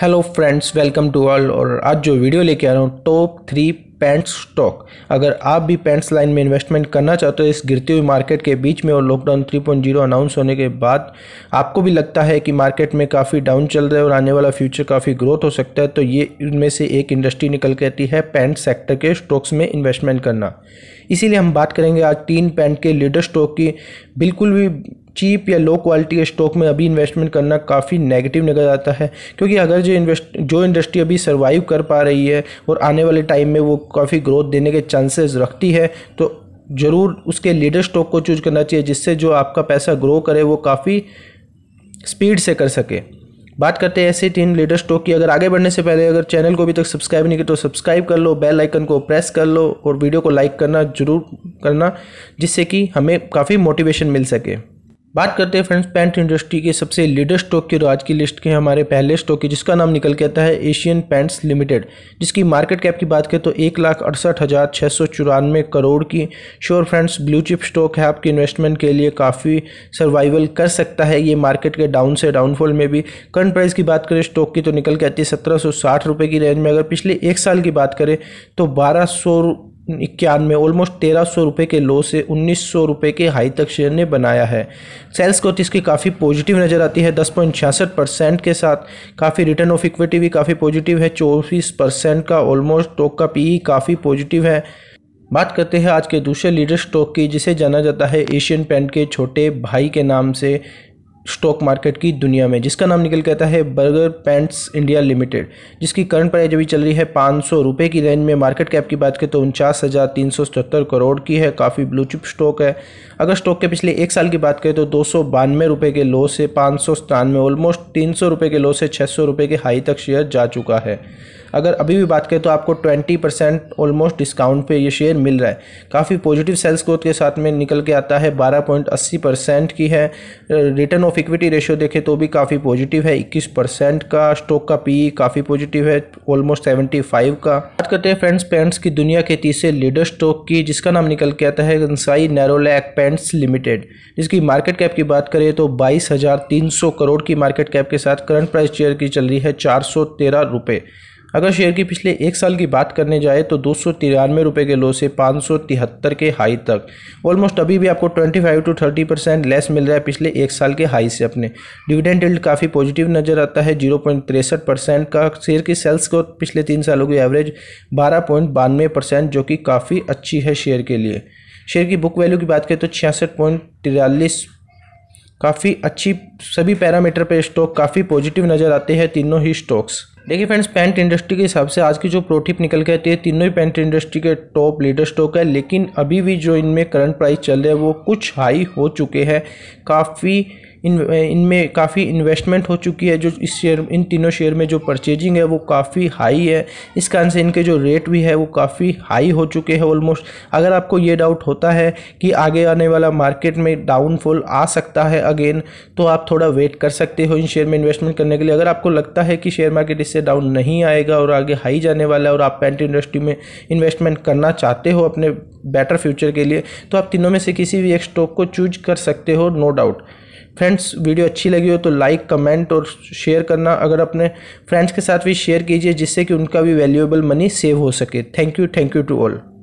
hello friends welcome to all और आज जो वीडियो लेके आ रहा हूँ टॉप थ्री पैंट्स स्टॉक अगर आप भी पैंट्स लाइन में इन्वेस्टमेंट करना चाहते हो इस गिरती हुई मार्केट के बीच में और लॉकडाउन 3.0 अनाउंस होने के बाद आपको भी लगता है कि मार्केट में काफ़ी डाउन चल रहा है और आने वाला फ्यूचर काफ़ी ग्रोथ हो सकता है तो ये इनमें से एक इंडस्ट्री निकल के आती है पैंट सेक्टर के स्टॉक्स में इन्वेस्टमेंट करना इसीलिए हम बात करेंगे आज तीन पैंट के लीडर स्टॉक की बिल्कुल भी चीप या लो क्वालिटी स्टॉक में अभी इन्वेस्टमेंट करना काफ़ी नेगेटिव नज़र आता है क्योंकि अगर जो इन्वेस्ट जो इंडस्ट्री अभी सर्वाइव कर पा रही है और आने वाले टाइम में वो काफ़ी ग्रोथ देने के चांसेस रखती है तो ज़रूर उसके लीडर स्टॉक को चूज करना चाहिए जिससे जो आपका पैसा ग्रो करे वो काफ़ी स्पीड से कर सके बात करते हैं ऐसे तीन लीडर स्टॉक की अगर आगे बढ़ने से पहले अगर चैनल को अभी तक सब्सक्राइब नहीं किया तो सब्सक्राइब कर लो बेल आइकन को प्रेस कर लो और वीडियो को लाइक करना ज़रूर करना जिससे कि हमें काफ़ी मोटिवेशन मिल सके बात करते हैं फ्रेंड्स पेंट इंडस्ट्री के सबसे लेटेस्ट स्टॉक की तो आज की लिस्ट के हमारे पहले स्टॉक की जिसका नाम निकल के आता है एशियन पेंट्स लिमिटेड जिसकी मार्केट कैप की बात करें तो एक लाख अड़सठ हज़ार छः सौ चौरानवे करोड़ की sure friends blue chip stock है आपके इन्वेस्टमेंट के लिए काफ़ी सर्वाइवल कर सकता है ये मार्केट के डाउन से डाउनफॉल में भी करंट प्राइस की बात करें स्टॉक की तो निकल के आती है सत्रह सौ साठ रुपये की रेंज में अगर पिछले एक साल की बात करें तो बारह सौ इक्यानवे ऑलमोस्ट तेरह सौ रुपये के लो से उन्नीस सौ रुपये के हाई तक शेयर ने बनाया है सेल्स ग्रोथ इसकी काफ़ी पॉजिटिव नज़र आती है दस पॉइंट छियासठ परसेंट के साथ काफ़ी रिटर्न ऑफ इक्विटी भी काफ़ी पॉजिटिव है चौबीस परसेंट का ऑलमोस्ट स्टॉक का पी काफ़ी पॉजिटिव है बात करते हैं आज के दूसरे लीडर स्टॉक की जिसे जाना जाता है एशियन पेंट के छोटे भाई के नाम से स्टॉक मार्केट की दुनिया में जिसका नाम निकल कहता है बर्गर पैंट्स इंडिया लिमिटेड जिसकी करंट प्राइस अभी चल रही है पाँच सौ रुपये की रेंज में मार्केट कैप की बात करें तो उनचास हज़ार तीन सौ सतहत्तर करोड़ की है काफ़ी ब्लू चिप स्टॉक है अगर स्टॉक के पिछले एक साल की बात करें तो दो सौ बानवे रुपये के लो से पाँच सौ सतानवे ऑलमोस्ट तीन सौ रुपये के लो से छः सौ रुपये के हाई तक शेयर जा चुका है अगर अभी भी बात करें तो आपको ट्वेंटी परसेंट ऑलमोस्ट डिस्काउंट पे ये शेयर मिल रहा है काफ़ी पॉजिटिव सेल्स ग्रोथ के साथ में निकल के आता है बारह पॉइंट अस्सी परसेंट की है रिटर्न ऑफ इक्विटी रेशियो देखें तो भी काफ़ी पॉजिटिव है इक्कीस परसेंट का स्टॉक का पी काफ़ी पॉजिटिव है ऑलमोस्ट सेवेंटी फाइव का बात करते हैं फ्रेंड्स पेंट्स की दुनिया के तीसरे लीडर स्टॉक की जिसका नाम निकल के आता है कंसाई नैरोलैक पेंट्स लिमिटेड जिसकी मार्केट कैप की बात करें तो बाईस हज़ार तीन सौ करोड़ की मार्केट कैप के साथ करंट प्राइस चेयर की चल रही है चार सौ तेरह रुपये अगर शेयर की पिछले एक साल की बात करने जाए तो दो सौ तिरानवे रुपये के लो से पाँच सौ तिहत्तर के हाई तक ऑलमोस्ट अभी भी आपको twenty five to thirty percent less मिल रहा है पिछले एक साल के हाई से अपने डिविडेंड एल्ड काफ़ी पॉजिटिव नज़र आता है जीरो पॉइंट तिरसठ परसेंट का शेयर की सेल्स को पिछले तीन सालों की एवरेज बारह पॉइंट बानवे परसेंट जो कि काफ़ी अच्छी है शेयर के लिए शेयर की बुक वैल्यू की बात करें तो छियासठ पॉइंट तिरालीस काफ़ी अच्छी सभी पैरामीटर पे स्टॉक काफ़ी पॉजिटिव नज़र आते हैं तीनों ही स्टॉक्स देखिए फ्रेंड्स पेंट इंडस्ट्री के हिसाब से आज की जो प्रोटिप निकल के आती है तीनों ही पेंट इंडस्ट्री के टॉप लीडर स्टॉक है लेकिन अभी भी जो इनमें करंट प्राइस चल रहा है वो कुछ हाई हो चुके हैं काफ़ी इन इनमें काफ़ी इन्वेस्टमेंट हो चुकी है जो इस शेयर इन तीनों शेयर में जो परचेजिंग है वो काफ़ी हाई है इस कारण से इनके जो रेट भी है वो काफ़ी हाई हो चुके हैं ऑलमोस्ट अगर आपको ये डाउट होता है कि आगे आने वाला मार्केट में डाउनफॉल आ सकता है अगेन तो आप थोड़ा वेट कर सकते हो इन शेयर में इन्वेस्टमेंट करने के लिए अगर आपको लगता है कि शेयर मार्केट इससे डाउन नहीं आएगा और आगे हाई जाने वाला है और आप पेंट इंडस्ट्री में इन्वेस्टमेंट करना चाहते हो अपने बेटर फ्यूचर के लिए तो आप तीनों में से किसी भी एक स्टॉक को चूज कर सकते हो no no doubt friends video अच्छी लगी हो तो लाइक कमेंट और शेयर करना अगर अपने फ्रेंड्स के साथ भी शेयर कीजिए जिससे कि उनका भी वैल्यूएबल मनी सेव हो सके thank you thank you to all